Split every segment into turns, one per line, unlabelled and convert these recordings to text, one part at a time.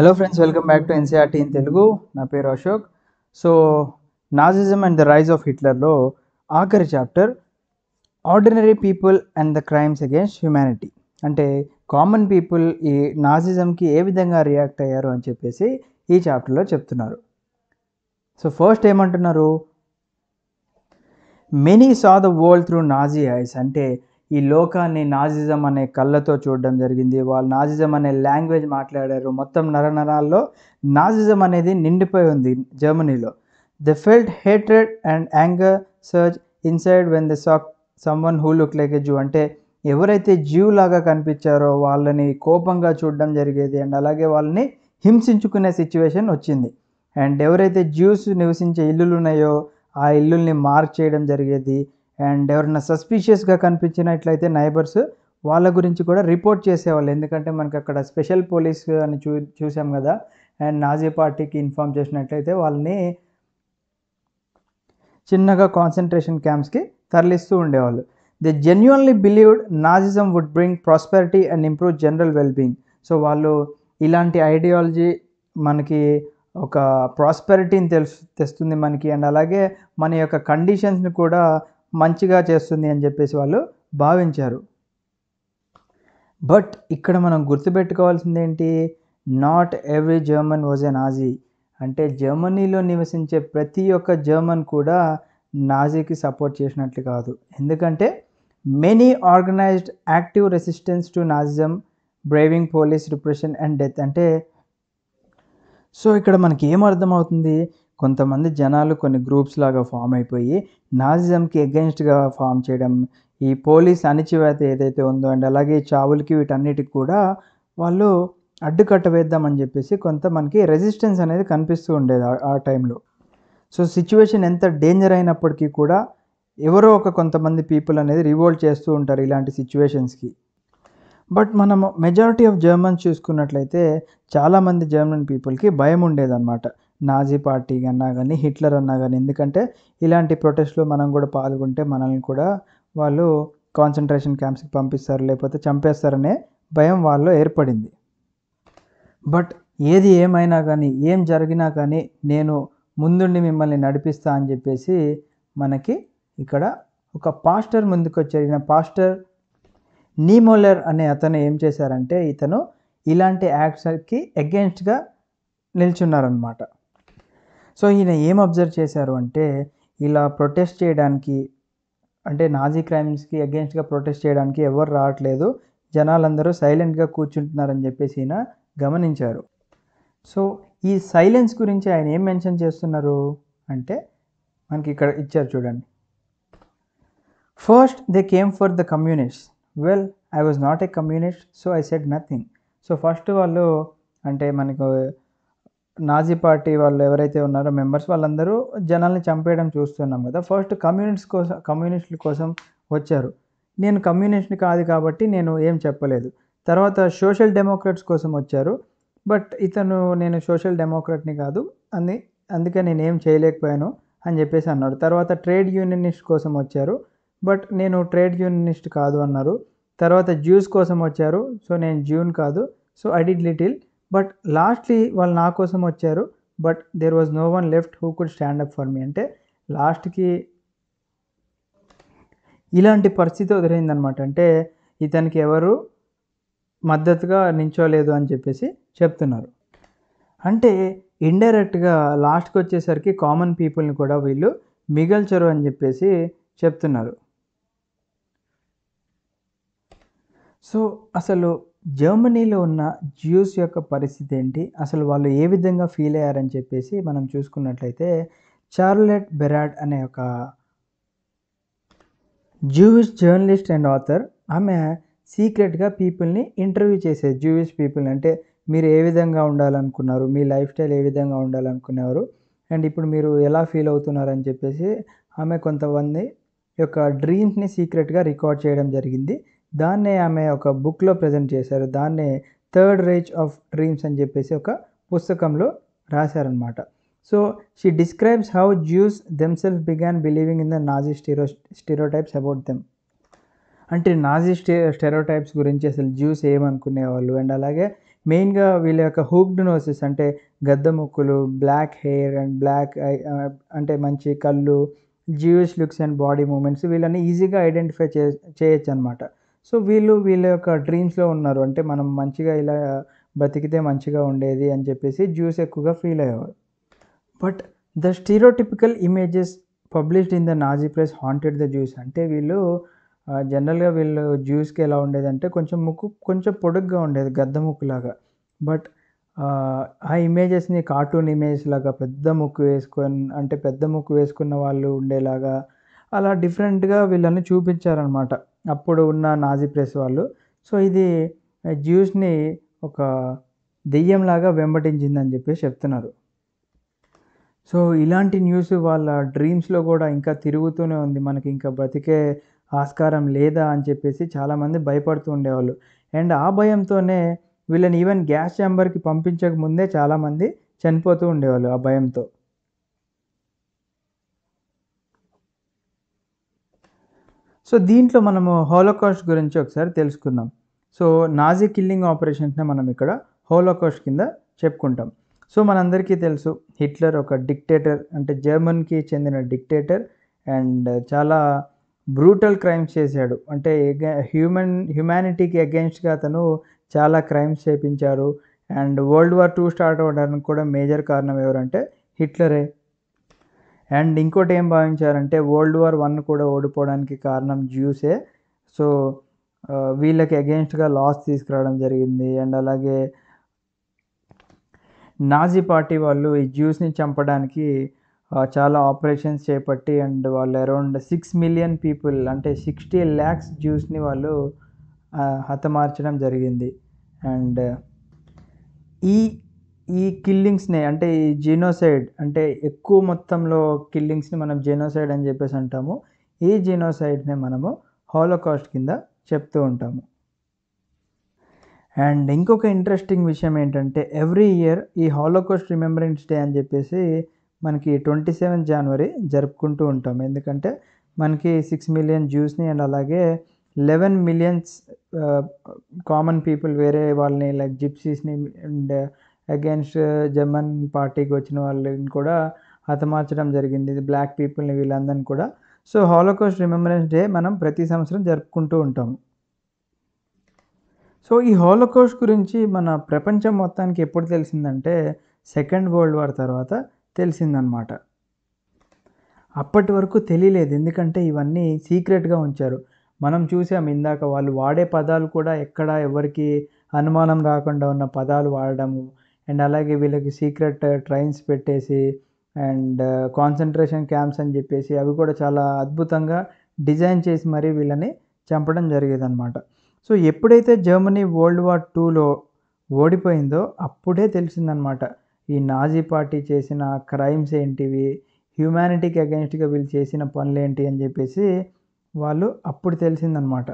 hello friends welcome back to NCERT in Telugu నా పేరు Ashok so Nazism and the rise of హిట్లర్లో ఆఖరి chapter ordinary people and the crimes against humanity అంటే common people ఈ నాజిజంకి ఏ విధంగా రియాక్ట్ అయ్యారు అని చెప్పేసి ఈ చాప్టర్లో చెప్తున్నారు సో ఫస్ట్ ఏమంటున్నారు many saw the world through Nazi eyes అంటే ఈ లోకాన్ని నాజిజం అనే కళ్ళతో చూడడం జరిగింది వాళ్ళు నాజిజం అనే లాంగ్వేజ్ మాట్లాడారు మొత్తం నరనరాల్లో నాజిజం అనేది నిండిపోయి ఉంది జర్మనీలో the felt hatred and anger surge inside when the saw one who look like Jew అంటే ఎవరైతే లాగా కనిపించారో వాళ్ళని కోపంగా చూడడం జరిగేది అండ్ అలాగే వాళ్ళని హింసించుకునే సిచ్యువేషన్ వచ్చింది అండ్ ఎవరైతే జ్యూస్ నివసించే ఇల్లులు ఉన్నాయో ఆ ఇల్లుల్ని మార్క్ చేయడం జరిగేది అండ్ ఎవరైనా సస్పీషియస్గా కనిపించినట్లయితే నైబర్స్ వాళ్ళ గురించి కూడా రిపోర్ట్ చేసేవాళ్ళు ఎందుకంటే మనకి అక్కడ స్పెషల్ పోలీస్ అని చూ చూసాం కదా అండ్ నాజీ పార్టీకి ఇన్ఫామ్ చేసినట్లయితే వాళ్ళని చిన్నగా కాన్సన్ట్రేషన్ క్యాంప్స్కి తరలిస్తూ ఉండేవాళ్ళు they genuinely believed Nazism would bring prosperity and improve general wellbeing so వాళ్ళు ఇలాంటి ఐడియాలజీ మనకి ఒక ప్రాస్పెరిటీని తెలుసు తెస్తుంది మనకి అండ్ అలాగే మన యొక్క కండిషన్స్ని కూడా మంచిగా చేస్తుంది అని చెప్పేసి వాళ్ళు భావించారు బట్ ఇక్కడ మనం గుర్తుపెట్టుకోవాల్సింది ఏంటి not every German was a Nazi అంటే జర్మనీలో నివసించే ప్రతి ఒక్క జర్మన్ కూడా నాజీకి సపోర్ట్ చేసినట్లు కాదు ఎందుకంటే many organized active resistance to Nazism braving police repression and death అంటే సో ఇక్కడ మనకి ఏం అర్థమవుతుంది కొంతమంది జనాలు కొన్ని గ్రూప్స్ లాగా ఫామ్ అయిపోయి నాజిజంకి అగెన్స్ట్గా ఫామ్ చేయడం ఈ పోలీస్ అణిచివేత ఏదైతే ఉందో అండ్ అలాగే చావులకి వీటన్నిటికి కూడా వాళ్ళు అడ్డుకట్ట వేద్దామని చెప్పేసి కొంత మనకి రెసిస్టెన్స్ అనేది కనిపిస్తూ ఉండేది ఆ టైంలో సో సిచ్యువేషన్ ఎంత డేంజర్ అయినప్పటికీ కూడా ఎవరో ఒక కొంతమంది పీపుల్ అనేది రివోల్ట్ చేస్తూ ఉంటారు ఇలాంటి సిచ్యువేషన్స్కి బట్ మనం మెజారిటీ ఆఫ్ జర్మన్స్ చూసుకున్నట్లయితే చాలామంది జర్మన్ పీపుల్కి భయం ఉండేదన్నమాట నాజీ పార్టీ అన్నా కానీ హిట్లర్ అన్నా కానీ ఎందుకంటే ఇలాంటి ప్రొటెస్ట్లో మనం కూడా పాల్గొంటే మనల్ని కూడా వాళ్ళు కాన్సన్ట్రేషన్ క్యాంప్స్కి పంపిస్తారు లేకపోతే చంపేస్తారనే భయం వాళ్ళు ఏర్పడింది బట్ ఏది ఏమైనా కానీ ఏం జరిగినా కానీ నేను ముందుండి మిమ్మల్ని నడిపిస్తా అని చెప్పేసి మనకి ఇక్కడ ఒక పాస్టర్ ముందుకు వచ్చిన పాస్టర్ నీమోలర్ అనే అతను ఏం చేశారంటే ఇతను ఇలాంటి యాక్ట్స్కి అగెన్స్ట్గా నిల్చున్నారనమాట సో ఈయన ఏం అబ్జర్వ్ చేశారు అంటే ఇలా ప్రొటెస్ట్ చేయడానికి అంటే నాజీ క్రైమ్స్కి అగేన్స్ట్గా ప్రొటెస్ట్ చేయడానికి ఎవరు రావట్లేదు జనాలందరూ సైలెంట్గా కూర్చుంటున్నారని చెప్పేసి ఈయన గమనించారు సో ఈ సైలెన్స్ గురించి ఆయన ఏం మెన్షన్ చేస్తున్నారు అంటే మనకి ఇక్కడ ఇచ్చారు చూడండి first they came for the communist well I was not a communist so I said nothing so first వాళ్ళు అంటే మనకు నాజీ పార్టీ వాళ్ళు ఎవరైతే ఉన్నారో మెంబర్స్ వాళ్ళందరూ జనాల్ని చంపేయడం చూస్తున్నాం కదా ఫస్ట్ కమ్యూనిస్ట్ కోసం కమ్యూనిస్టుల కోసం వచ్చారు నేను కమ్యూనిస్ట్ కాదు కాబట్టి నేను ఏం చెప్పలేదు తర్వాత సోషల్ డెమోక్రట్స్ కోసం వచ్చారు బట్ ఇతను నేను సోషల్ డెమోక్రట్ని కాదు అని అందుకే నేను ఏం చేయలేకపోయాను అని చెప్పేసి అన్నాడు తర్వాత ట్రేడ్ యూనియనిస్ట్ కోసం వచ్చారు బట్ నేను ట్రేడ్ యూనియనిస్ట్ కాదు అన్నారు తర్వాత జ్యూస్ కోసం వచ్చారు సో నేను జ్యూన్ కాదు so I did little but lastly వాళ్ళు నా కోసం వచ్చారు but there was no one left who could stand up for me అంటే లాస్ట్కి ఇలాంటి పరిస్థితి ఎదురైందనమాట అంటే ఇతనికి ఎవరు మద్దతుగా నించోలేదు అని చెప్పేసి చెప్తున్నారు అంటే ఇండైరెక్ట్గా లాస్ట్కి వచ్చేసరికి కామన్ పీపుల్ని కూడా వీళ్ళు మిగల్చరు అని చెప్పేసి చెప్తున్నారు సో అసలు జర్మనీలో ఉన్న జ్యూస్ యొక్క పరిస్థితి ఏంటి అసలు వాళ్ళు ఏ విధంగా ఫీల్ అయ్యారని చెప్పేసి మనం చూసుకున్నట్లయితే చార్లెట్ బెరాడ్ అనే ఒక జూయిష్ జర్నలిస్ట్ అండ్ ఆథర్ ఆమె సీక్రెట్గా పీపుల్ని ఇంటర్వ్యూ చేసే జూయిష్ పీపుల్ అంటే మీరు ఏ విధంగా ఉండాలనుకున్నారు మీ లైఫ్ స్టైల్ ఏ విధంగా ఉండాలనుకున్నారు అండ్ ఇప్పుడు మీరు ఎలా ఫీల్ అవుతున్నారని చెప్పేసి ఆమె కొంతమంది యొక్క డ్రీమ్స్ని సీక్రెట్గా రికార్డ్ చేయడం జరిగింది దాన్నే ఆమె ఒక బుక్లో ప్రజెంట్ చేశారు దాన్నే థర్డ్ రేజ్ ఆఫ్ డ్రీమ్స్ అని చెప్పేసి ఒక పుస్తకంలో రాశారనమాట so she describes how Jews themselves began believing in the Nazi stereo stereotypes about them అంటే నాజీ స్టే స్టెరోటైప్స్ గురించి అసలు జ్యూస్ ఏమనుకునేవాళ్ళు అండ్ అలాగే మెయిన్గా వీళ్ళ యొక్క హుక్డ్ నోసెస్ అంటే గద్ద ముక్కులు బ్లాక్ హెయిర్ అండ్ బ్లాక్ అంటే మంచి కళ్ళు Jews looks and body movements వీళ్ళని ఈజీగా ఐడెంటిఫై చే చేయొచ్చు అనమాట సో వీళ్ళు వీళ్ళ యొక్క డ్రీమ్స్లో ఉన్నారు అంటే మనం మంచిగా ఇలా బ్రతికితే మంచిగా ఉండేది అని చెప్పేసి జ్యూస్ ఎక్కువగా ఫీల్ అయ్యేవారు but the stereotypical images published in the Nazi press haunted the Jews అంటే వీళ్ళు జనరల్గా వీళ్ళు జ్యూస్కి ఎలా ఉండేదంటే కొంచెం ముక్కు కొంచెం పొడుగ్గా ఉండేది గద్ద ముక్కులాగా బట్ ఆ ఇమేజెస్ని కార్టూన్ ఇమేజ్ లాగా పెద్ద ముక్కు వేసుకొని అంటే పెద్ద ముక్కు వేసుకున్న వాళ్ళు ఉండేలాగా అలా డిఫరెంట్గా వీళ్ళని చూపించారనమాట అప్పుడు ఉన్న నాజీ ప్రెస్ వాళ్ళు సో ఇది జ్యూస్ని ఒక దెయ్యంలాగా వెంబటించిందని చెప్పేసి చెప్తున్నారు సో ఇలాంటి న్యూస్ వాళ్ళ డ్రీమ్స్లో కూడా ఇంకా తిరుగుతూనే ఉంది మనకి ఇంకా బ్రతికే ఆస్కారం లేదా అని చెప్పేసి చాలామంది భయపడుతూ ఉండేవాళ్ళు అండ్ ఆ భయంతోనే వీళ్ళని ఈవెన్ గ్యాస్ ఛాంబర్కి పంపించక ముందే చాలామంది చనిపోతూ ఉండేవాళ్ళు ఆ భయంతో సో దీంట్లో మనము హోలోకాస్ట్ గురించి ఒకసారి తెలుసుకుందాం సో నాజీ కిల్లింగ్ ఆపరేషన్స్ని మనం ఇక్కడ హోలోకాస్ట్ కింద చెప్పుకుంటాం సో మనందరికీ తెలుసు హిట్లర్ ఒక డిక్టేటర్ అంటే జర్మన్కి చెందిన డిక్టేటర్ అండ్ చాలా బ్రూటల్ క్రైమ్స్ చేశాడు అంటే హ్యూమన్ హ్యుమానిటీకి అగెన్స్ట్గా అతను చాలా క్రైమ్స్ చేపించారు and world war two start అవ్వడానికి కూడా మేజర్ కారణం ఎవరంటే హిట్లరే అండ్ ఇంకోటి ఏం భావించారంటే వరల్డ్ వార్ వన్ కూడా ఓడిపోవడానికి కారణం జ్యూసే సో వీళ్ళకి అగెన్స్ట్గా లాస్ తీసుకురావడం జరిగింది అండ్ అలాగే నాజీ పార్టీ వాళ్ళు ఈ జ్యూస్ని చంపడానికి చాలా ఆపరేషన్స్ చేపట్టి అండ్ వాళ్ళు అరౌండ్ సిక్స్ మిలియన్ పీపుల్ అంటే సిక్స్టీ ల్యాక్స్ జ్యూస్ని వాళ్ళు హతమార్చడం జరిగింది అండ్ ఈ ఈ కిల్లింగ్స్ని అంటే ఈ జీనోసైడ్ అంటే ఎక్కువ మొత్తంలో కిల్లింగ్స్ని మనం జీనోసైడ్ అని చెప్పేసి అంటాము ఈ జీనోసైడ్ని మనము హాలోకాస్ట్ కింద చెప్తూ ఉంటాము అండ్ ఇంకొక ఇంట్రెస్టింగ్ విషయం ఏంటంటే ఎవ్రీ ఇయర్ ఈ హాలోకాస్ట్ రిమెంబరెన్స్ డే అని చెప్పేసి మనకి ట్వంటీ సెవెన్ జనవరి జరుపుకుంటూ ఉంటాం ఎందుకంటే మనకి సిక్స్ మిలియన్ జ్యూస్ని అండ్ అలాగే లెవెన్ మిలియన్స్ కామన్ పీపుల్ వేరే వాళ్ళని లైక్ జిప్సీస్ని అండ్ అగేన్స్ట్ జర్మన్ పార్టీకి వచ్చిన వాళ్ళని కూడా హతమార్చడం జరిగింది బ్లాక్ పీపుల్ని వీళ్ళందరిని కూడా సో హాలోకాస్ట్ రిమెంబరెన్స్ డే మనం ప్రతి సంవత్సరం జరుపుకుంటూ ఉంటాము సో ఈ హాలోకాస్ట్ గురించి మన ప్రపంచం మొత్తానికి ఎప్పుడు తెలిసిందంటే సెకండ్ వరల్డ్ వార్ తర్వాత తెలిసిందనమాట అప్పటి వరకు తెలియలేదు ఎందుకంటే ఇవన్నీ సీక్రెట్గా ఉంచారు మనం చూసాం ఇందాక వాళ్ళు వాడే పదాలు కూడా ఎక్కడ ఎవరికి అనుమానం రాకుండా ఉన్న పదాలు వాడడము అండ్ అలాగే వీళ్ళకి సీక్రెట్ ట్రైన్స్ పెట్టేసి అండ్ కాన్సన్ట్రేషన్ క్యాంప్స్ అని చెప్పేసి అవి కూడా చాలా అద్భుతంగా డిజైన్ చేసి మరీ వీళ్ళని చంపడం అనమాట సో ఎప్పుడైతే జర్మనీ వరల్డ్ వార్ టూలో ఓడిపోయిందో అప్పుడే తెలిసిందనమాట ఈ నాజీ పార్టీ చేసిన క్రైమ్స్ ఏంటివి హ్యూమానిటీకి అగెన్స్ట్గా వీళ్ళు చేసిన పనులు ఏంటి అని చెప్పేసి వాళ్ళు అప్పుడు తెలిసిందనమాట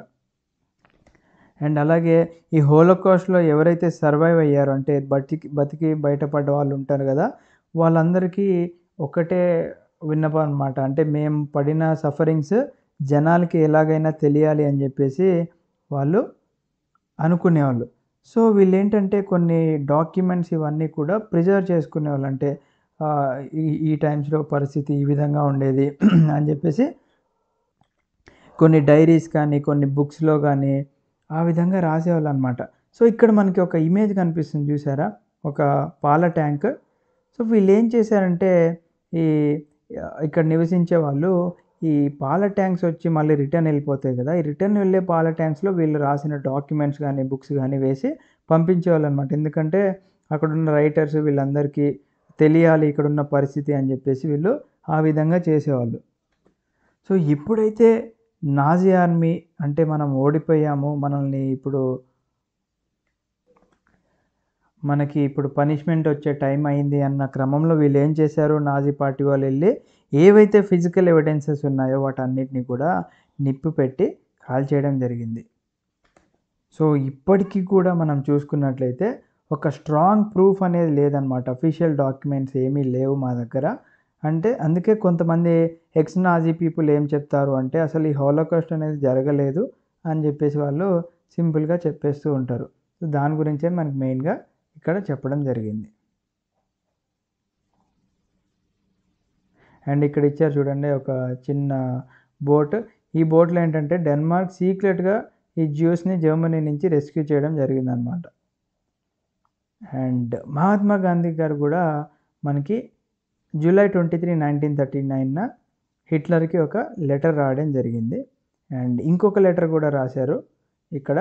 అండ్ అలాగే ఈ హోలోకాస్ట్లో ఎవరైతే సర్వైవ్ అయ్యారో అంటే బతికి బతికి బయటపడ్డ వాళ్ళు ఉంటారు కదా వాళ్ళందరికీ ఒకటే విన్నపం అనమాట అంటే మేము పడిన సఫరింగ్స్ జనాలకి ఎలాగైనా తెలియాలి అని చెప్పేసి వాళ్ళు అనుకునేవాళ్ళు సో వీళ్ళు ఏంటంటే కొన్ని డాక్యుమెంట్స్ ఇవన్నీ కూడా ప్రిజర్వ్ చేసుకునేవాళ్ళు అంటే ఈ టైమ్స్లో పరిస్థితి ఈ విధంగా ఉండేది అని చెప్పేసి కొన్ని డైరీస్ కానీ కొన్ని బుక్స్లో కానీ ఆ విధంగా రాసేవాళ్ళు అనమాట సో ఇక్కడ మనకి ఒక ఇమేజ్ కనిపిస్తుంది చూసారా ఒక పాల ట్యాంక్ సో వీళ్ళు ఏం చేశారంటే ఈ ఇక్కడ నివసించే వాళ్ళు ఈ పాల ట్యాంక్స్ వచ్చి మళ్ళీ రిటర్న్ వెళ్ళిపోతాయి కదా ఈ రిటర్న్ వెళ్ళే పాల ట్యాంక్స్లో వీళ్ళు రాసిన డాక్యుమెంట్స్ కానీ బుక్స్ కానీ వేసి పంపించేవాళ్ళు అనమాట ఎందుకంటే అక్కడ ఉన్న రైటర్స్ వీళ్ళందరికీ తెలియాలి ఇక్కడ ఉన్న పరిస్థితి అని చెప్పేసి వీళ్ళు ఆ విధంగా చేసేవాళ్ళు సో ఎప్పుడైతే నాజీ ఆర్మీ అంటే మనం ఓడిపోయాము మనల్ని ఇప్పుడు మనకి ఇప్పుడు పనిష్మెంట్ వచ్చే టైం అయింది అన్న క్రమంలో వీళ్ళు ఏం చేశారు నాజీ పార్టీ వాళ్ళు వెళ్ళి ఏవైతే ఫిజికల్ ఎవిడెన్సెస్ ఉన్నాయో వాటన్నిటిని కూడా నిప్పు పెట్టి కాల్ చేయడం జరిగింది సో ఇప్పటికీ కూడా మనం చూసుకున్నట్లయితే ఒక స్ట్రాంగ్ ప్రూఫ్ అనేది లేదనమాట అఫీషియల్ డాక్యుమెంట్స్ ఏమీ లేవు మా దగ్గర అంటే అందుకే కొంతమంది ఎక్స్ నాజీ పీపుల్ ఏం చెప్తారు అంటే అసలు ఈ హోలోకాస్ట్ అనేది జరగలేదు అని చెప్పేసి వాళ్ళు సింపుల్గా చెప్పేస్తూ ఉంటారు సో దాని గురించే మనకి మెయిన్గా ఇక్కడ చెప్పడం జరిగింది అండ్ ఇక్కడ ఇచ్చారు చూడండి ఒక చిన్న బోట్ ఈ బోట్లో ఏంటంటే డెన్మార్క్ సీక్రెట్గా ఈ జ్యూస్ని జర్మనీ నుంచి రెస్క్యూ చేయడం జరిగిందనమాట అండ్ మహాత్మా గాంధీ గారు కూడా మనకి July twenty three nineteen thirty నైన్న హిట్లర్కి ఒక లెటర్ రావడం జరిగింది అండ్ ఇంకొక లెటర్ కూడా రాశారు ఇక్కడ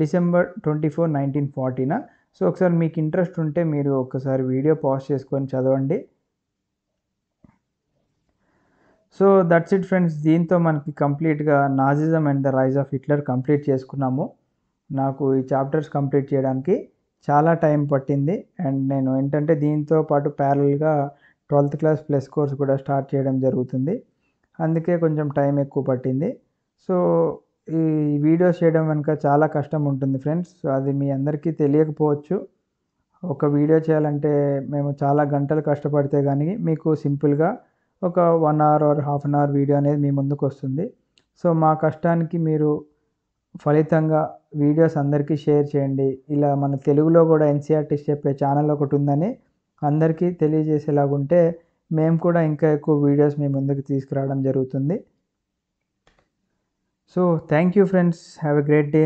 డిసెంబర్ ట్వంటీ ఫోర్ నైన్టీన్ ఫార్టీన సో ఒకసారి మీకు ఇంట్రెస్ట్ ఉంటే మీరు ఒకసారి వీడియో పాజ్ చేసుకొని చదవండి సో దట్స్ ఇట్ ఫ్రెండ్స్ దీంతో మనకి కంప్లీట్గా Nazism and the rise of Hitler complete చేసుకున్నాము నాకు ఈ చాప్టర్స్ కంప్లీట్ చేయడానికి చాలా టైం పట్టింది అండ్ నేను ఏంటంటే దీంతో పాటు ప్యారల్గా ట్వెల్త్ క్లాస్ ప్లస్ కోర్స్ కూడా స్టార్ట్ చేయడం జరుగుతుంది అందుకే కొంచెం టైం ఎక్కువ పట్టింది సో ఈ వీడియోస్ చేయడం వెనుక చాలా కష్టం ఉంటుంది ఫ్రెండ్స్ సో అది మీ అందరికీ తెలియకపోవచ్చు ఒక వీడియో చేయాలంటే మేము చాలా గంటలు కష్టపడితే కానీ మీకు సింపుల్గా ఒక one hour or half an hour video అనేది మీ ముందుకు వస్తుంది సో మా కష్టానికి మీరు ఫలితంగా వీడియోస్ అందరికీ షేర్ చేయండి ఇలా మన తెలుగులో కూడా ఎన్సీఆర్టీస్ చెప్పే ఛానల్ ఒకటి ఉందని అందరికీ తెలియజేసేలాగుంటే మేము కూడా ఇంకా ఎక్కువ వీడియోస్ మీ ముందుకు తీసుకురావడం జరుగుతుంది so thank you friends have a great day